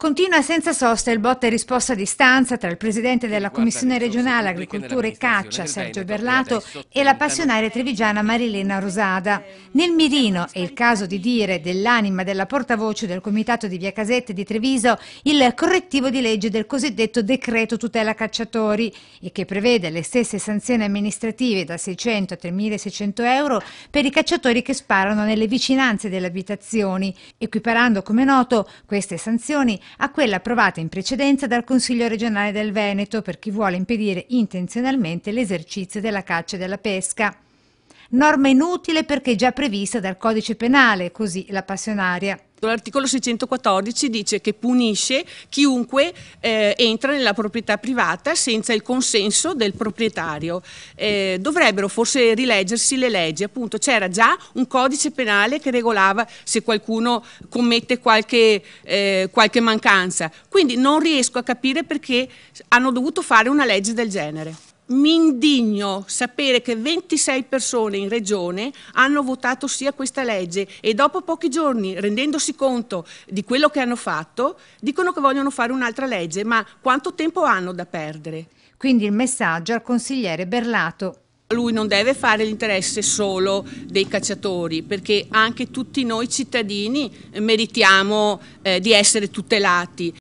Continua senza sosta il botta e risposta a distanza tra il presidente della Commissione regionale Agricoltura e Caccia, Sergio Berlato, e la passionaria trevigiana Marilena Rosada. Nel mirino, è il caso di dire, dell'anima della portavoce del Comitato di Via Casette di Treviso, il correttivo di legge del cosiddetto decreto tutela cacciatori e che prevede le stesse sanzioni amministrative da 600 a 3.600 euro per i cacciatori che sparano nelle vicinanze delle abitazioni, equiparando, come noto, queste sanzioni a quella approvata in precedenza dal Consiglio regionale del Veneto per chi vuole impedire intenzionalmente l'esercizio della caccia e della pesca. Norma inutile perché già prevista dal codice penale, così la passionaria. L'articolo 614 dice che punisce chiunque eh, entra nella proprietà privata senza il consenso del proprietario. Eh, dovrebbero forse rileggersi le leggi, appunto c'era già un codice penale che regolava se qualcuno commette qualche, eh, qualche mancanza. Quindi non riesco a capire perché hanno dovuto fare una legge del genere mi indigno sapere che 26 persone in regione hanno votato sì a questa legge e dopo pochi giorni, rendendosi conto di quello che hanno fatto, dicono che vogliono fare un'altra legge, ma quanto tempo hanno da perdere? Quindi il messaggio al consigliere Berlato. Lui non deve fare l'interesse solo dei cacciatori, perché anche tutti noi cittadini meritiamo eh, di essere tutelati